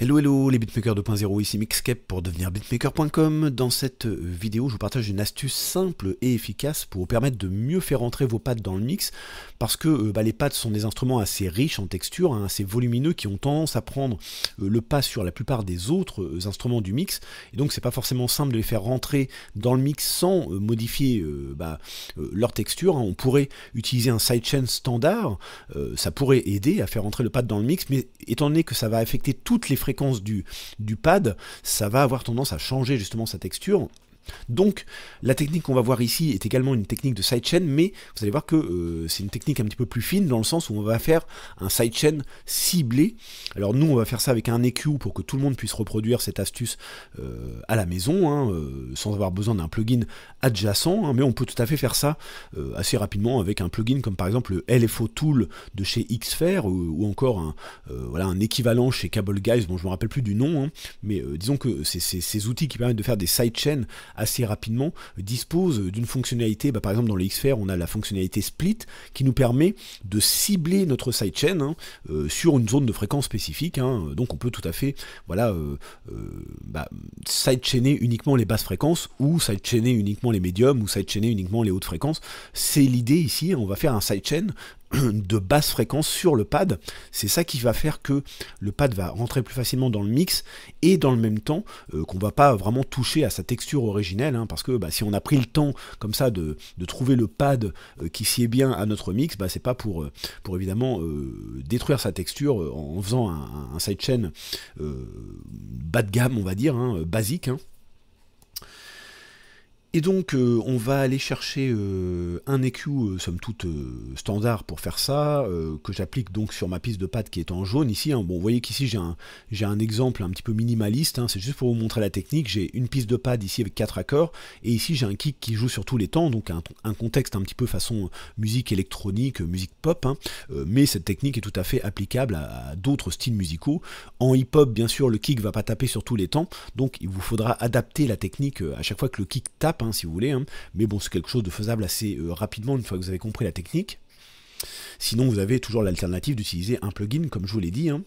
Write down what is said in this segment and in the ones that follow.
Hello hello les beatmakers 2.0, ici Mixcape pour devenir beatmaker.com. Dans cette vidéo, je vous partage une astuce simple et efficace pour vous permettre de mieux faire entrer vos pads dans le mix, parce que euh, bah, les pads sont des instruments assez riches en texture, hein, assez volumineux, qui ont tendance à prendre euh, le pas sur la plupart des autres euh, instruments du mix, et donc c'est pas forcément simple de les faire rentrer dans le mix sans modifier bah, leur texture. Hein. On pourrait utiliser un sidechain standard, ça pourrait aider à faire rentrer le pad dans le mix, mais étant donné que ça va affecter toutes les fréquences, fréquence du, du pad, ça va avoir tendance à changer justement sa texture donc, la technique qu'on va voir ici est également une technique de sidechain, mais vous allez voir que euh, c'est une technique un petit peu plus fine dans le sens où on va faire un sidechain ciblé. Alors nous, on va faire ça avec un EQ pour que tout le monde puisse reproduire cette astuce euh, à la maison, hein, euh, sans avoir besoin d'un plugin adjacent, hein, mais on peut tout à fait faire ça assez rapidement avec un plugin comme par exemple le LFO Tool de chez Xfer ou, ou encore un, voilà, un équivalent chez Cable Guys, bon je me rappelle plus du nom, hein. mais disons que c'est ces outils qui permettent de faire des sidechains assez rapidement, euh, dispose d'une fonctionnalité, bah, par exemple dans les Xfer, on a la fonctionnalité split qui nous permet de cibler notre sidechain hein, euh, sur une zone de fréquence spécifique. Hein. donc on peut tout à fait voilà, euh, bah, sidechainer uniquement les basses fréquences ou sidechainer uniquement les médiums ou sidechainer uniquement les hautes fréquences. C'est l'idée ici, on va faire un sidechain de basse fréquence sur le pad. C'est ça qui va faire que le pad va rentrer plus facilement dans le mix et dans le même temps euh, qu'on va pas vraiment toucher à sa texture originelle hein, parce que bah, si on a pris le temps comme ça de, trouver le pad euh, qui qui est bien à notre mix, bah, c'est pas pour, euh, pour évidemment détruire sa texture en, faisant un, sidechain bas de gamme on va dire, hein, basique. Hein. Et donc euh, on va aller chercher euh, un EQ, euh, somme toute standard pour faire ça, que j'applique donc sur ma piste de pad qui est en jaune ici. Hein. Bon, vous voyez qu'ici j'ai un, un, exemple un petit peu minimaliste, hein. c'est juste pour vous montrer la technique. J'ai une piste de pad ici avec quatre accords, et ici j'ai un kick qui joue sur tous les temps, donc un, contexte un petit peu façon musique électronique, musique pop, hein. mais cette technique est tout à fait applicable à, à d'autres styles musicaux. En hip-hop, bien sûr, le kick va pas taper sur tous les temps, donc il vous faudra adapter la technique à chaque fois que le kick tape Hein, si vous voulez. Hein. Mais bon, c'est quelque chose de faisable assez euh, rapidement une fois que vous avez compris la technique. Sinon, vous avez toujours l'alternative d'utiliser un plugin, comme je vous l'ai dit. Hein.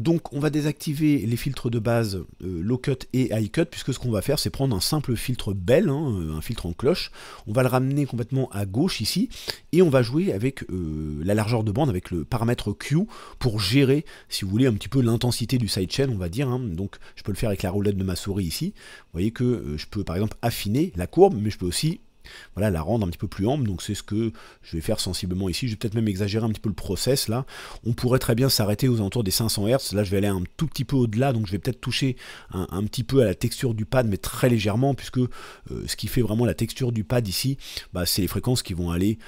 Donc on va désactiver les filtres de base euh, low cut et high cut, puisque ce qu'on va faire c'est prendre un simple filtre bell, hein, euh, un filtre en cloche, on va le ramener complètement à gauche ici, et on va jouer avec euh, la largeur de bande, avec le paramètre Q, pour gérer, si vous voulez, un petit peu l'intensité du sidechain, on va dire. Hein. Donc je peux le faire avec la roulette de ma souris ici. Vous voyez que je peux par exemple affiner la courbe, mais je peux aussi voilà, la rendre un petit peu plus ample. Donc c'est ce que je vais faire sensiblement ici. Je vais peut-être même exagérer un petit peu le process là. On pourrait très bien s'arrêter aux alentours des 500 Hz. Là, je vais aller un tout petit peu au-delà. Donc je vais peut-être toucher un, petit peu à la texture du pad, mais très légèrement, puisque euh, ce qui fait vraiment la texture du pad ici, bah, c'est les fréquences qui vont aller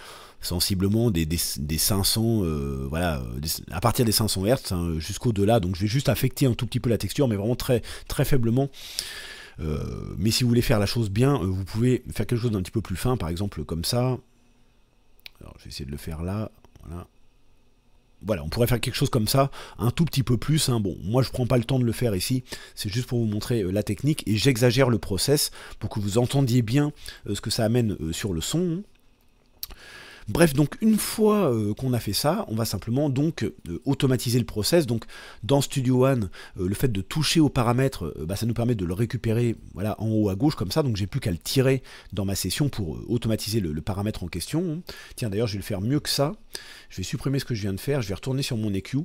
sensiblement des, des, 500, euh, voilà, euh, à partir des 500 Hz hein, jusqu'au-delà. Donc je vais juste affecter un tout petit peu la texture, mais vraiment très, très faiblement. Euh, mais si vous voulez faire la chose bien, euh, vous pouvez faire quelque chose d'un petit peu plus fin, par exemple comme ça. Alors je vais essayer de le faire là. Voilà. Voilà, on pourrait faire quelque chose comme ça, un tout petit peu plus. Hein. Bon, moi je prends pas le temps de le faire ici, c'est juste pour vous montrer euh, la technique et j'exagère le process pour que vous entendiez bien ce que ça amène sur le son. Bref, donc une fois euh, qu'on a fait ça, on va simplement donc euh, automatiser le process. Donc dans Studio One, euh, le fait de toucher aux paramètres, bah, ça nous permet de le récupérer voilà, en haut à gauche comme ça. Donc j'ai plus qu'à le tirer dans ma session pour automatiser le, paramètre en question. Tiens d'ailleurs je vais le faire mieux que ça. Je vais supprimer ce que je viens de faire, je vais retourner sur mon EQ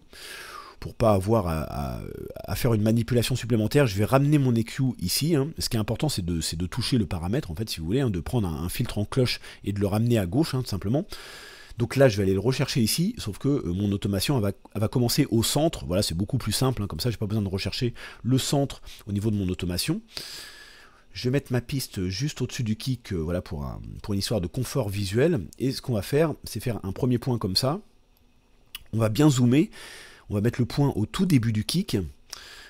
pour pas avoir à, faire une manipulation supplémentaire, je vais ramener mon EQ ici. Hein. Ce qui est important, c'est de, toucher le paramètre, en fait, si vous voulez, hein, de prendre un, filtre en cloche et de le ramener à gauche, hein, tout simplement. Donc là, je vais aller le rechercher ici, sauf que euh, mon automation va, commencer au centre. Voilà, c'est beaucoup plus simple, comme ça, j'ai pas besoin de rechercher le centre au niveau de mon automation. Je vais mettre ma piste juste au-dessus du kick, euh, voilà, pour une histoire de confort visuel. Et ce qu'on va faire, c'est faire un premier point comme ça. On va bien zoomer. On va mettre le point au tout début du kick.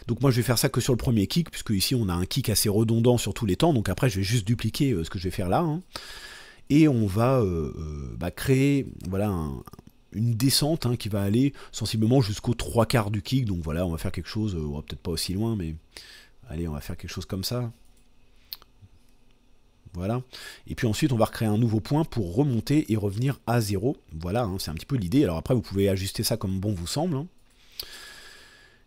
Donc moi je vais faire ça que sur le premier kick, puisque ici on a un kick assez redondant sur tous les temps, donc après je vais juste dupliquer euh, ce que je vais faire là. Hein. Et on va euh, euh, bah, créer voilà, une descente hein, qui va aller sensiblement jusqu'aux trois quarts du kick. Donc voilà, on va faire quelque chose, on va peut-être pas aussi loin, mais allez, on va faire quelque chose comme ça. Voilà. Et puis ensuite, on va recréer un nouveau point pour remonter et revenir à zéro. Voilà, hein, c'est un petit peu l'idée. Alors après, vous pouvez ajuster ça comme bon vous semble.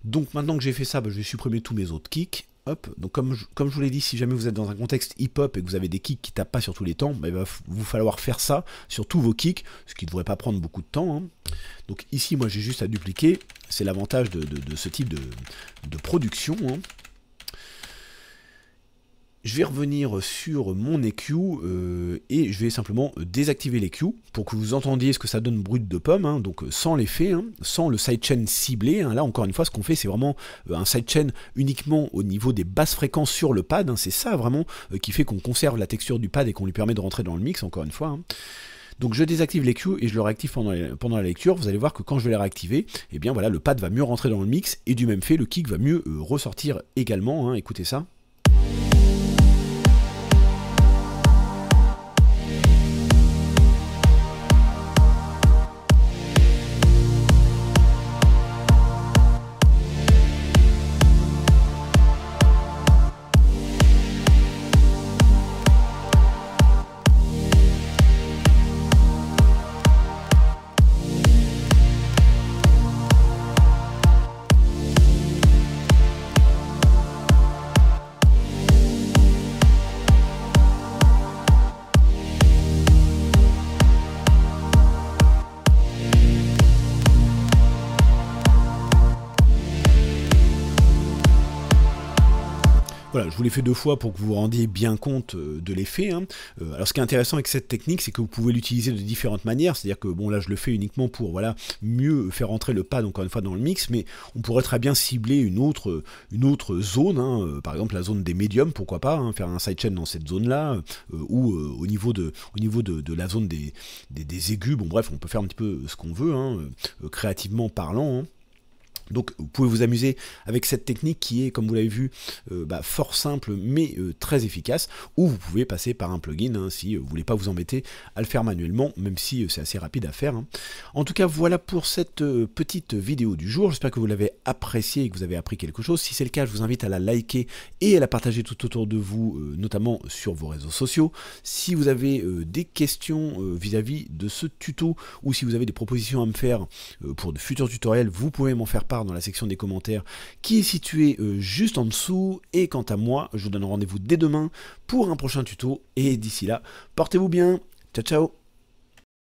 Donc maintenant que j'ai fait ça, bah, je vais supprimer tous mes autres kicks. Hop. Donc comme je, comme je vous l'ai dit, si jamais vous êtes dans un contexte hip-hop et que vous avez des kicks qui tapent pas sur tous les temps, bah, il va vous falloir faire ça sur tous vos kicks, ce qui ne devrait pas prendre beaucoup de temps. Hein. Donc ici, moi j'ai juste à dupliquer. C'est l'avantage de, ce type de, production. Hein je vais revenir sur mon EQ euh, et je vais simplement désactiver l'EQ pour que vous entendiez ce que ça donne brut de pomme, hein, donc sans l'effet, hein, sans le sidechain ciblé. Hein. Là encore une fois, ce qu'on fait, c'est vraiment euh, un sidechain uniquement au niveau des basses fréquences sur le pad. c'est ça vraiment euh, qui fait qu'on conserve la texture du pad et qu'on lui permet de rentrer dans le mix, encore une fois. Donc je désactive l'EQ et je le réactive pendant, la lecture. Vous allez voir que quand je vais les réactiver, et eh bien voilà, le pad va mieux rentrer dans le mix et du même fait, le kick va mieux ressortir également. écoutez ça. Voilà, je vous l'ai fait deux fois pour que vous vous rendiez bien compte euh, de l'effet. Hein. Euh, alors ce qui est intéressant avec cette technique, c'est que vous pouvez l'utiliser de différentes manières. C'est-à-dire que bon là je le fais uniquement pour voilà mieux faire entrer le pad encore une fois dans le mix, mais on pourrait très bien cibler une autre, euh, une autre zone, hein. par exemple la zone des médiums, pourquoi pas, hein, faire un sidechain dans cette zone-là, ou au niveau, de, au niveau de, la zone des, des, des, aigus, bon bref, on peut faire un petit peu ce qu'on veut, créativement parlant. Donc vous pouvez vous amuser avec cette technique qui est, comme vous l'avez vu, euh, bah, fort simple mais euh, très efficace, ou vous pouvez passer par un plugin hein, si vous ne voulez pas vous embêter à le faire manuellement, même si euh, c'est assez rapide à faire. Hein. En tout cas, voilà pour cette petite vidéo du jour. J'espère que vous l'avez appréciée et que vous avez appris quelque chose. Si c'est le cas, je vous invite à la liker et à la partager tout autour de vous, notamment sur vos réseaux sociaux. Si vous avez des questions vis-à-vis -vis de ce tuto ou si vous avez des propositions à me faire pour de futurs tutoriels, vous pouvez m'en faire part dans la section des commentaires qui est située euh, juste en dessous. Et quant à moi, je vous donne rendez-vous dès demain pour un prochain tuto. Et d'ici là, portez-vous bien. Ciao ciao